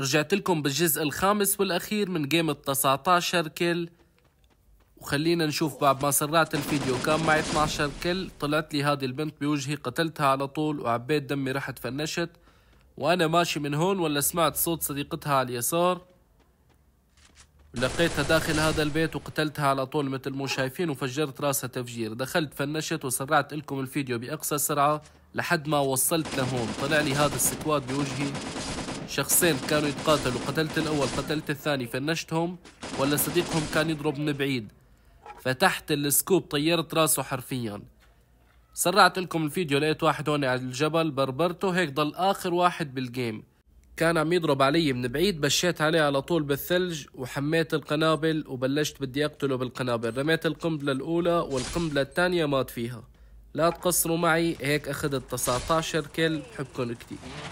رجعت لكم بالجزء الخامس والأخير من جيم ال 19 كل وخلينا نشوف بعد ما سرعت الفيديو كان معي 12 كل طلعت لي هذه البنت بوجهي قتلتها على طول وعبيت دمي رحت فنشت وأنا ماشي من هون ولا سمعت صوت صديقتها على اليسار لقيتها داخل هذا البيت وقتلتها على طول مثل مو شايفين وفجرت راسها تفجير دخلت فنشت وسرعت لكم الفيديو بأقصى سرعة لحد ما وصلت لهون طلع لي هذا السكواد بوجهي شخصين كانوا يتقاتلوا قتلت الأول قتلت الثاني فنشتهم ولا صديقهم كان يضرب من بعيد فتحت السكوب طيرت راسه حرفيا سرعت لكم الفيديو لقيت واحد هون على الجبل بربرته هيك ضل آخر واحد بالجيم كان عم يضرب علي من بعيد بشيت عليه على طول بالثلج وحميت القنابل وبلشت بدي أقتله بالقنابل رميت القنبلة الأولى والقنبلة الثانية مات فيها لا تقصروا معي هيك أخذت 19 كل حبكم كتير